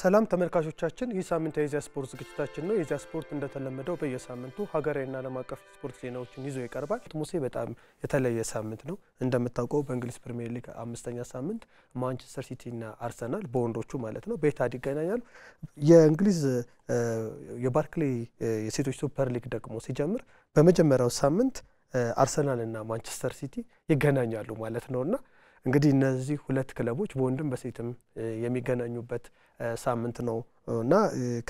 ሰላም ተመልካቾቻችን፣ ይህ ሳምንት የኢዜአ ስፖርት ዝግጅታችን ነው። የኢዜአ ስፖርት እንደተለመደው በየሳምንቱ ሀገራዊና ዓለም አቀፍ ስፖርት ዜናዎችን ይዞ ይቀርባል። ሙሴ በጣም የተለየ ሳምንት ነው። እንደምታውቀው በእንግሊዝ ፕሪምየር ሊግ አምስተኛ ሳምንት ማንቸስተር ሲቲና አርሰናል በወንዶቹ ማለት ነው በኤታድ ይገናኛሉ። የእንግሊዝ የባርክሌ የሴቶች ሱፐር ሊግ ደግሞ ሲጀምር በመጀመሪያው ሳምንት አርሰናልና ማንቸስተር ሲቲ ይገናኛሉ ማለት ነውና እንግዲህ እነዚህ ሁለት ክለቦች በወንድም በሴትም የሚገናኙበት ሳምንት ነው እና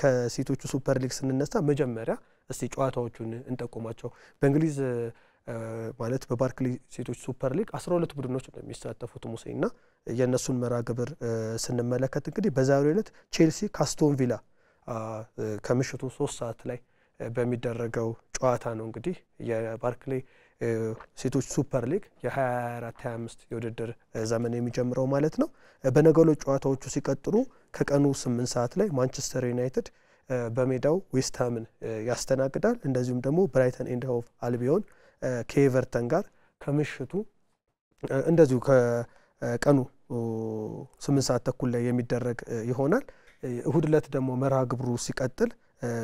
ከሴቶቹ ሱፐር ሊግ ስንነሳ መጀመሪያ እስቲ ጨዋታዎቹን እንጠቁማቸው። በእንግሊዝ ማለት በባርክሊ ሴቶች ሱፐር ሊግ 12 ቡድኖች ነው የሚሳተፉት ሙሴ እና የእነሱን መርሃ ግብር ስንመለከት እንግዲህ በዛሬው ዕለት ቼልሲ ካስቶን ቪላ ከምሽቱ ሶስት ሰዓት ላይ በሚደረገው ጨዋታ ነው እንግዲህ የባርክሌ ሴቶች ሱፐር ሊግ የ2425 የውድድር ዘመን የሚጀምረው ማለት ነው። በነገሎች ጨዋታዎቹ ሲቀጥሉ ከቀኑ 8 ሰዓት ላይ ማንቸስተር ዩናይትድ በሜዳው ዌስትሃምን ያስተናግዳል። እንደዚሁም ደግሞ ብራይተን ኤንድ ሆቭ አልቢዮን ከኤቨርተን ጋር ከምሽቱ እንደዚሁ ከቀኑ 8 ሰዓት ተኩል ላይ የሚደረግ ይሆናል። እሁድ ዕለት ደግሞ መርሃ ግብሩ ሲቀጥል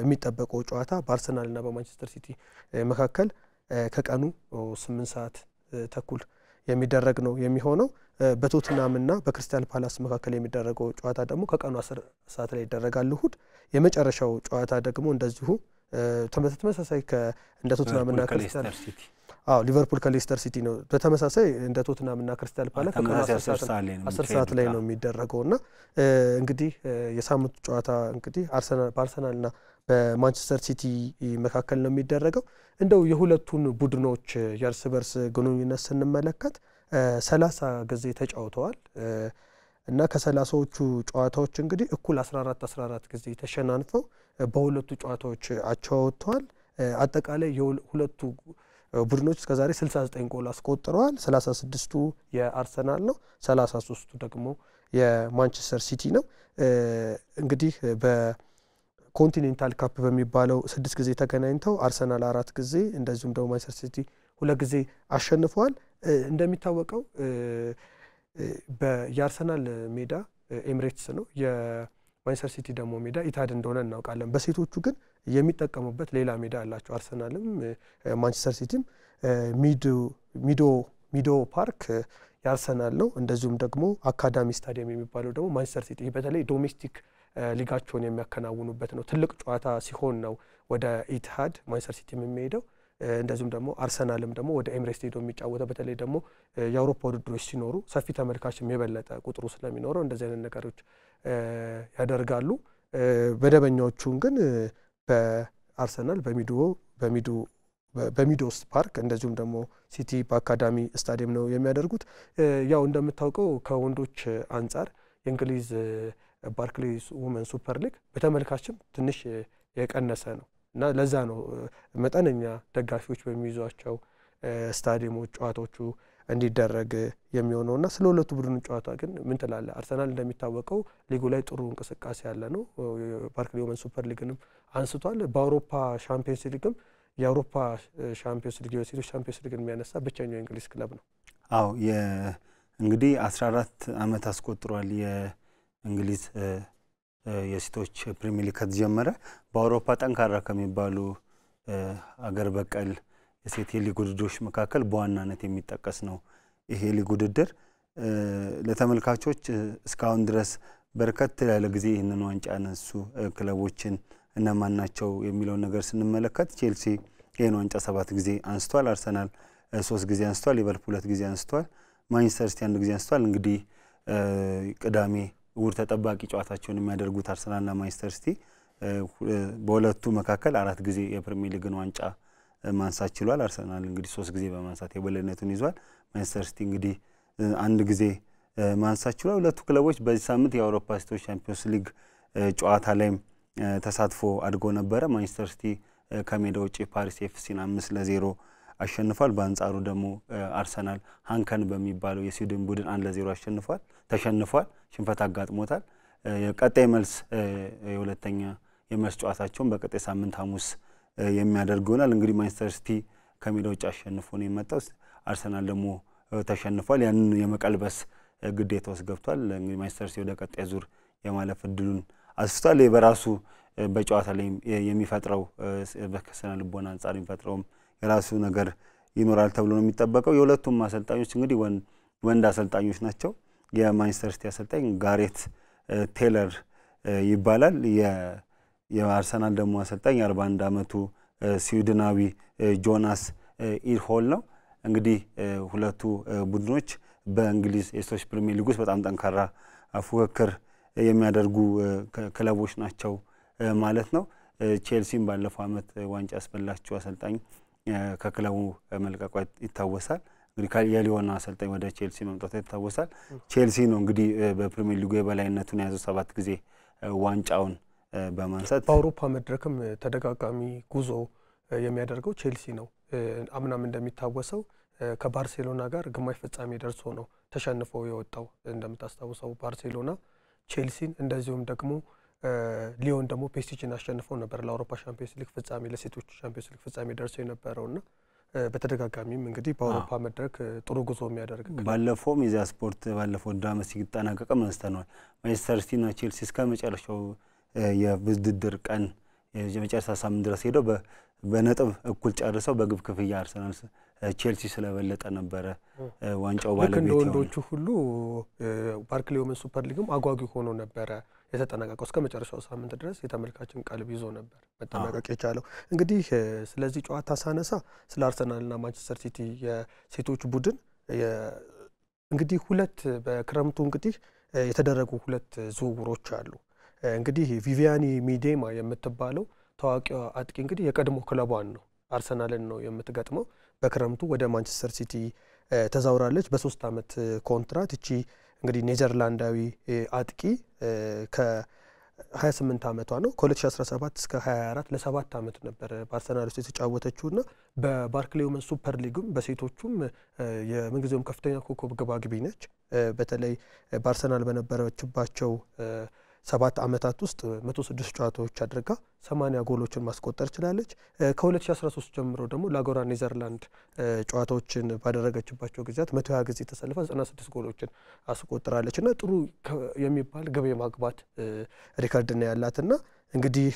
የሚጠበቀው ጨዋታ በአርሰናልና በማንቸስተር ሲቲ መካከል ከቀኑ ስምንት ሰዓት ተኩል የሚደረግ ነው የሚሆነው። በቶትናምና በክሪስታል ፓላስ መካከል የሚደረገው ጨዋታ ደግሞ ከቀኑ አስር ሰዓት ላይ ይደረጋል እሁድ። የመጨረሻው ጨዋታ ደግሞ እንደዚሁ ተመሳሳይ እንደ ቶትናምና ክሪስታል አዎ ሊቨርፑል ከሌስተር ሲቲ ነው። በተመሳሳይ እንደ ቶትናም እና ክርስቲያል ፓላስ አስር ሰዓት ላይ ነው የሚደረገው እና እንግዲህ የሳምንቱ ጨዋታ እንግዲህ በአርሰናልና በማንቸስተር ሲቲ መካከል ነው የሚደረገው። እንደው የሁለቱን ቡድኖች የእርስ በርስ ግንኙነት ስንመለከት ሰላሳ ጊዜ ተጫውተዋል እና ከሰላሳዎቹ ጨዋታዎች እንግዲህ እኩል 14 14 ጊዜ ተሸናንፈው በሁለቱ ጨዋታዎች አቻ ወጥተዋል። አጠቃላይ የሁለቱ ቡድኖች እስከዛሬ 69 ጎል አስቆጥረዋል። 36ቱ የአርሰናል ነው፣ 33ቱ ደግሞ የማንቸስተር ሲቲ ነው። እንግዲህ በኮንቲኔንታል ካፕ በሚባለው ስድስት ጊዜ ተገናኝተው አርሰናል አራት ጊዜ እንደዚሁም ደግሞ ማንቸስተር ሲቲ ሁለት ጊዜ አሸንፈዋል። እንደሚታወቀው የአርሰናል ሜዳ ኤሚሬትስ ነው። የማንቸስተር ሲቲ ደግሞ ሜዳ ኢታድ እንደሆነ እናውቃለን። በሴቶቹ ግን የሚጠቀሙበት ሌላ ሜዳ አላቸው። አርሰናልም ማንቸስተር ሲቲም ሚዶ ሚዶ ፓርክ የአርሰናል ነው። እንደዚሁም ደግሞ አካዳሚ ስታዲየም የሚባለው ደግሞ ማንቸስተር ሲቲ በተለይ ዶሜስቲክ ሊጋቸውን የሚያከናውኑበት ነው። ትልቅ ጨዋታ ሲሆን ነው ወደ ኢትሃድ ማንቸስተር ሲቲም የሚሄደው። እንደዚሁም ደግሞ አርሰናልም ደግሞ ወደ ኤምሬትስ ሄዶ የሚጫወተው በተለይ ደግሞ የአውሮፓ ውድድሮች ሲኖሩ ሰፊ ተመልካችም የበለጠ ቁጥሩ ስለሚኖረው እንደዚህ አይነት ነገሮች ያደርጋሉ። መደበኛዎቹን ግን በአርሰናል በሚድዎ በሚዱ በሚዶስ ፓርክ እንደዚሁም ደግሞ ሲቲ በአካዳሚ ስታዲየም ነው የሚያደርጉት። ያው እንደምታውቀው ከወንዶች አንጻር የእንግሊዝ ባርክሌስ ውመን ሱፐር ሊግ በተመልካችም ትንሽ የቀነሰ ነው እና ለዛ ነው መጠነኛ ደጋፊዎች በሚይዟቸው ስታዲየሞች ጨዋታዎቹ እንዲደረግ የሚሆነው እና ስለ ሁለቱ ቡድን ጨዋታ ግን ምን ትላለህ? አርሰናል እንደሚታወቀው ሊጉ ላይ ጥሩ እንቅስቃሴ ያለ ነው። ባርክሌ ውመን ሱፐር ሊግንም አንስቷል። በአውሮፓ ሻምፒዮንስ ሊግም የአውሮፓ ሻምፒዮንስ ሊግ የሴቶች ሻምፒዮንስ ሊግን የሚያነሳ ብቸኛው የእንግሊዝ ክለብ ነው። አዎ እንግዲህ 14 ዓመት አስቆጥሯል የእንግሊዝ የሴቶች ፕሪሚየር ሊግ ከተጀመረ በአውሮፓ ጠንካራ ከሚባሉ አገር በቀል የሴት የሊግ ውድድሮች መካከል በዋናነት የሚጠቀስ ነው። ይሄ ሊግ ውድድር ለተመልካቾች እስካሁን ድረስ በርከት ያለ ጊዜ ይህንን ዋንጫ ያነሱ ክለቦችን እነማን ናቸው የሚለውን ነገር ስንመለከት ቼልሲ ይህን ዋንጫ ሰባት ጊዜ አንስቷል። አርሰናል ሶስት ጊዜ አንስቷል። ሊቨርፑል ሁለት ጊዜ አንስቷል። ማንቸስተር ሲቲ አንድ ጊዜ አንስቷል። እንግዲህ ቅዳሜ እሁድ ተጠባቂ ጨዋታቸውን የሚያደርጉት አርሰናልና ማንቸስተር ሲቲ በሁለቱ መካከል አራት ጊዜ የፕሪሚየር ሊግን ዋንጫ ማንሳት ችሏል። አርሰናል እንግዲህ ሶስት ጊዜ በማንሳት የበላይነቱን ይዟል። ማንቸስተር ሲቲ እንግዲህ አንድ ጊዜ ማንሳት ችሏል። ሁለቱ ክለቦች በዚህ ሳምንት የአውሮፓ ሴቶች ቻምፒዮንስ ሊግ ጨዋታ ላይም ተሳትፎ አድጎ ነበረ። ማንቸስተር ሲቲ ከሜዳ ውጭ ፓሪስ ኤፍሲን አምስት ለዜሮ አሸንፏል። በአንጻሩ ደግሞ አርሰናል ሃንከን በሚባለው የስዊድን ቡድን አንድ ለዜሮ አሸንፏል ተሸንፏል። ሽንፈት አጋጥሞታል። የቀጣይ መልስ የሁለተኛ የመልስ ጨዋታቸውን በቀጣይ ሳምንት ሐሙስ የሚያደርግ ይሆናል። እንግዲህ ማንቸስተር ሲቲ ከሜዳ ውጭ አሸንፎ ነው የመጣው። አርሰናል ደግሞ ተሸንፏል። ያንን የመቀልበስ ግዴታ ውስጥ ገብቷል። እንግዲህ ማንቸስተር ሲቲ ወደ ቀጣይ ዙር የማለፍ እድሉን አስፍቷል። በራሱ በጨዋታ ላይ የሚፈጥረው በስነ ልቦና አንጻር የሚፈጥረውም የራሱ ነገር ይኖራል ተብሎ ነው የሚጠበቀው። የሁለቱም አሰልጣኞች እንግዲህ ወንድ አሰልጣኞች ናቸው። የማንቸስተር ሲቲ አሰልጣኝ ጋሬት ቴለር ይባላል። የአርሰናል ደግሞ አሰልጣኝ የአርባ አንድ አመቱ ስዊድናዊ ጆናስ ኢርሆል ነው። እንግዲህ ሁለቱ ቡድኖች በእንግሊዝ የስቶች ፕሪሚየር ሊግ ውስጥ በጣም ጠንካራ ፉክክር የሚያደርጉ ክለቦች ናቸው ማለት ነው። ቼልሲም ባለፈው ዓመት ዋንጫ ያስበላቸው አሰልጣኝ ከክለቡ መልቀቋ ይታወሳል። እንግዲህ የሊዮን አሰልጣኝ ወደ ቼልሲ መምጣቷ ይታወሳል። ቼልሲ ነው እንግዲህ በፕሪሚየር ሊጉ የበላይነቱን የያዘው ሰባት ጊዜ ዋንጫውን በማንሳት በአውሮፓ መድረክም ተደጋጋሚ ጉዞ የሚያደርገው ቼልሲ ነው። አምናም እንደሚታወሰው ከባርሴሎና ጋር ግማሽ ፍጻሜ ደርሶ ነው ተሸንፎ የወጣው። እንደምታስታውሰው ባርሴሎና ቼልሲን እንደዚሁም ደግሞ ሊዮን ደግሞ ፔስቲችን አሸንፈው ነበር ለአውሮፓ ሻምፒዮንስ ሊግ ፍጻሜ ለሴቶች ሻምፒዮንስ ሊግ ፍጻሜ ደርሰው የነበረውና በተደጋጋሚም እንግዲህ በአውሮፓ መድረክ ጥሩ ጉዞ የሚያደርግ ባለፈውም የዚያ ስፖርት ባለፈው ድራማ ሲጠናቀቅ አንስተነዋል። ማንቸስተር ና ቼልሲ እስከ መጨረሻው የውድድር ቀን የመጨረሻ ሳምንት ድረስ ሄደው በነጥብ እኩል ጨርሰው በግብ ክፍያ አርሰናል ቼልሲ ስለበለጠ ነበረ ዋንጫው ባለቤት እንደ ወንዶቹ ሁሉ ባርክሌ ወመን ሱፐር ሊግም አጓጊ ሆኖ ነበረ የተጠናቀቀው። እስከ መጨረሻው ሳምንት ድረስ የተመልካችን ቀልብ ይዞ ነበር መጠናቀቅ የቻለው። እንግዲህ ስለዚህ ጨዋታ ሳነሳ ስለ አርሰናልና ማንቸስተር ሲቲ የሴቶች ቡድን እንግዲህ ሁለት በክረምቱ እንግዲህ የተደረጉ ሁለት ዝውውሮች አሉ። እንግዲህ ቪቪያኒ ሚዴማ የምትባለው ታዋቂ አጥቂ እንግዲህ የቀድሞ ክለቧን ነው አርሰናልን ነው የምትገጥመው። በክረምቱ ወደ ማንቸስተር ሲቲ ተዛውራለች። በሶስት ዓመት ኮንትራት እቺ እንግዲህ ኔዘርላንዳዊ አጥቂ ከ 28 ዓመቷ ነው። ከ2017 እስከ 24 ለሰባት ዓመት ነበር በአርሰናል ውስጥ የተጫወተችው እና በባርክሌው መን ሱፐር ሊግም በሴቶቹም የምንጊዜውም ከፍተኛ ኮከብ ግባግቢ ነች። በተለይ በአርሰናል በነበረችባቸው ሰባት ዓመታት ውስጥ 106 ጨዋታዎች አድርጋ 80 ጎሎችን ማስቆጠር ችላለች። ከ2013 ጀምሮ ደግሞ ለአጎራ ኔዘርላንድ ጨዋታዎችን ባደረገችባቸው ጊዜያት 120 ጊዜ ተሰልፋ 96 ጎሎችን አስቆጥራለች እና ጥሩ የሚባል ግብ የማግባት ሪከርድ ነው ያላት እና እንግዲህ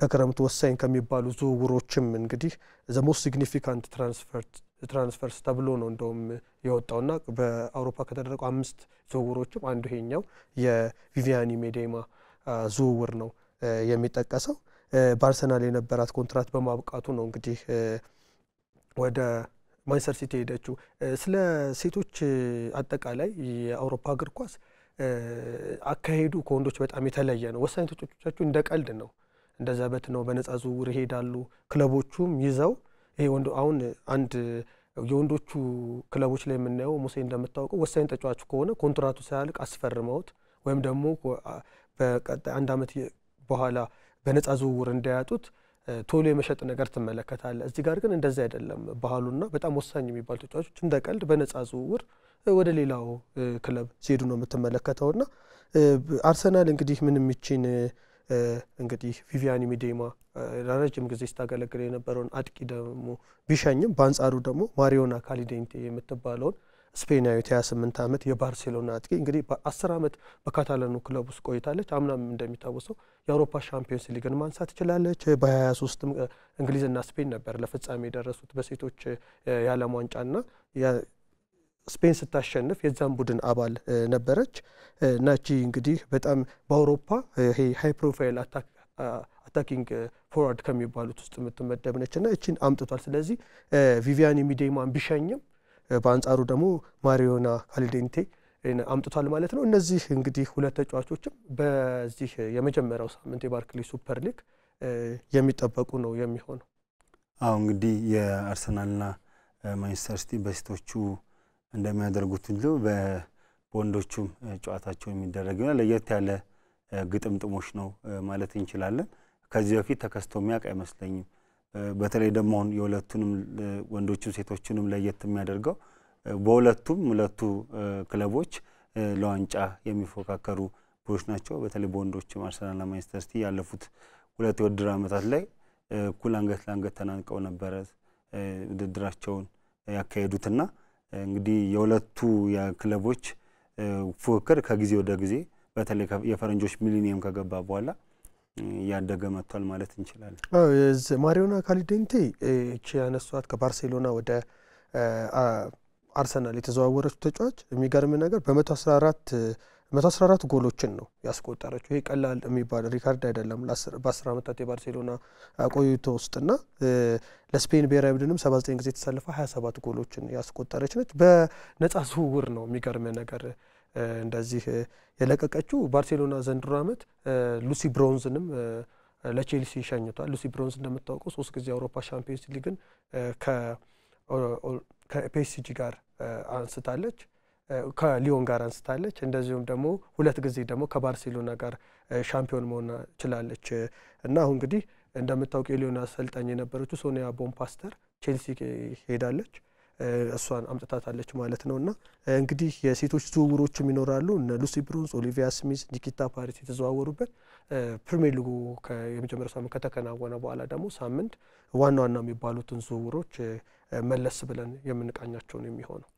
በክረምት ወሳኝ ከሚባሉ ዝውውሮችም እንግዲህ ዘ ሞስት ሲግኒፊካንት ትራንስፈር ትራንስፈርስ ተብሎ ነው እንደውም የወጣውና በአውሮፓ ከተደረጉ አምስት ዝውውሮችም አንዱ ይሄኛው የቪቪያኒ ሜዴማ ዝውውር ነው የሚጠቀሰው። በአርሰናል የነበራት ኮንትራት በማብቃቱ ነው እንግዲህ ወደ ማንቸስተር ሲቲ ሄደችው። ስለ ሴቶች አጠቃላይ የአውሮፓ እግር ኳስ አካሄዱ ከወንዶች በጣም የተለየ ነው። ወሳኝ ተጫዋቾቻችሁ እንደ ቀልድ ነው፣ እንደ ዘበት ነው፣ በነፃ ዝውውር ይሄዳሉ። ክለቦቹም ይዘው ይሄ ወንዶ አሁን አንድ የወንዶቹ ክለቦች ላይ የምናየው ሙሴ እንደምታውቀው ወሳኝ ተጫዋች ከሆነ ኮንትራቱ ሳያልቅ አስፈርመውት ወይም ደግሞ በቀጣይ አንድ ዓመት በኋላ በነፃ ዝውውር እንዳያጡት ቶሎ የመሸጥ ነገር ትመለከታለ። እዚህ ጋር ግን እንደዚህ አይደለም ባህሉና በጣም ወሳኝ የሚባሉ ተጫዋቾች እንደ ቀልድ በነፃ ዝውውር ወደ ሌላው ክለብ ሲሄዱ ነው የምትመለከተውና አርሰናል እንግዲህ ምንም ይችን እንግዲህ ቪቪያን ሚዴማ ለረጅም ጊዜ ስታገለግል የነበረውን አጥቂ ደግሞ ቢሸኝም በአንጻሩ ደግሞ ማሪዮና ካሊዴንቴ የምትባለውን ስፔናዊት 28 ዓመት የባርሴሎና አጥቂ እንግዲህ በ10 ዓመት በካታላኑ ክለብ ውስጥ ቆይታለች። አምናም እንደሚታወሰው የአውሮፓ ሻምፒዮንስ ሊግን ማንሳት ትችላለች። በ23 እንግሊዝና ስፔን ነበር ለፍጻሜ የደረሱት በሴቶች የዓለም ዋንጫና ስፔን ስታሸንፍ የዛን ቡድን አባል ነበረች። ናቺ እንግዲህ በጣም በአውሮፓ ይሄ ሃይ ፕሮፋይል አታኪንግ ፎርዋርድ ከሚባሉት ውስጥ የምትመደብ ነች እና እቺን አምጥቷል። ስለዚህ ቪቪያን ሚዴማን ቢሸኝም በአንጻሩ ደግሞ ማሪዮና ካልዴንቴ አምጥቷል ማለት ነው። እነዚህ እንግዲህ ሁለት ተጫዋቾችም በዚህ የመጀመሪያው ሳምንት የባርክሊ ሱፐር ሊግ የሚጠበቁ ነው የሚሆነው። አሁ እንግዲህ የአርሰናልና ማንቸስተር ሲቲ በሴቶቹ እንደሚያደርጉት ሁሉ በወንዶቹም ጨዋታቸው የሚደረግ ይሆናል። ለየት ያለ ግጥምጥሞች ነው ማለት እንችላለን። ከዚህ በፊት ተከስቶ የሚያውቅ አይመስለኝም። በተለይ ደግሞ የሁለቱንም ወንዶቹም ሴቶቹንም ለየት የሚያደርገው በሁለቱም ሁለቱ ክለቦች ለዋንጫ የሚፎካከሩ ቡድኖች ናቸው። በተለይ በወንዶችም አርሰናልና ማንቸስተር ሲቲ ያለፉት ሁለት የውድድር ዓመታት ላይ እኩል አንገት ለአንገት ተናንቀው ነበረ ውድድራቸውን ያካሄዱትና እንግዲህ የሁለቱ የክለቦች ፉክክር ከጊዜ ወደ ጊዜ በተለይ የፈረንጆች ሚሊኒየም ከገባ በኋላ እያደገ መጥቷል ማለት እንችላለን። ማሪዮና ካሊዴንቴ እቺ ያነሷት ከባርሴሎና ወደ አርሰናል የተዘዋወረች ተጫዋች የሚገርም ነገር በመቶ አስራ አራት 114 ጎሎችን ነው ያስቆጠረችው። ይሄ ቀላል የሚባል ሪካርድ አይደለም። በ10 ዓመታት የባርሴሎና ቆይቶ ውስጥና ለስፔን ብሔራዊ ቡድንም 79 ጊዜ ተሰልፋ 27 ጎሎችን ያስቆጠረች ነች። በነጻ ዝውውር ነው የሚገርም ነገር እንደዚህ የለቀቀችው። ባርሴሎና ዘንድሮ ዓመት ሉሲ ብሮንዝንም ለቼልሲ ይሸኝቷል። ሉሲ ብሮንዝ እንደምታውቀው ሶስት ጊዜ የአውሮፓ ሻምፒዮንስ ሊግን ከፔሲጂ ጋር አንስታለች። ከሊዮን ጋር አንስታለች። እንደዚሁም ደግሞ ሁለት ጊዜ ደግሞ ከባርሴሎና ጋር ሻምፒዮን መሆን ችላለች እና አሁን እንግዲህ እንደምታውቅ የሊዮን አሰልጣኝ የነበረችው ሶኒያ ቦምፓስተር ቼልሲ ሄዳለች። እሷን አምጥታታለች ማለት ነው። እና እንግዲህ የሴቶች ዝውውሮችም ይኖራሉ። እነ ሉሲ ብሩንስ፣ ኦሊቪያ ስሚዝ፣ ኒኪታ ፓሪስ የተዘዋወሩበት ፕሪሚየር ሊጉ የመጀመሪያው ሳምንት ከተከናወነ በኋላ ደግሞ ሳምንት ዋና ዋና የሚባሉትን ዝውውሮች መለስ ብለን የምንቃኛቸው ነው የሚሆነው።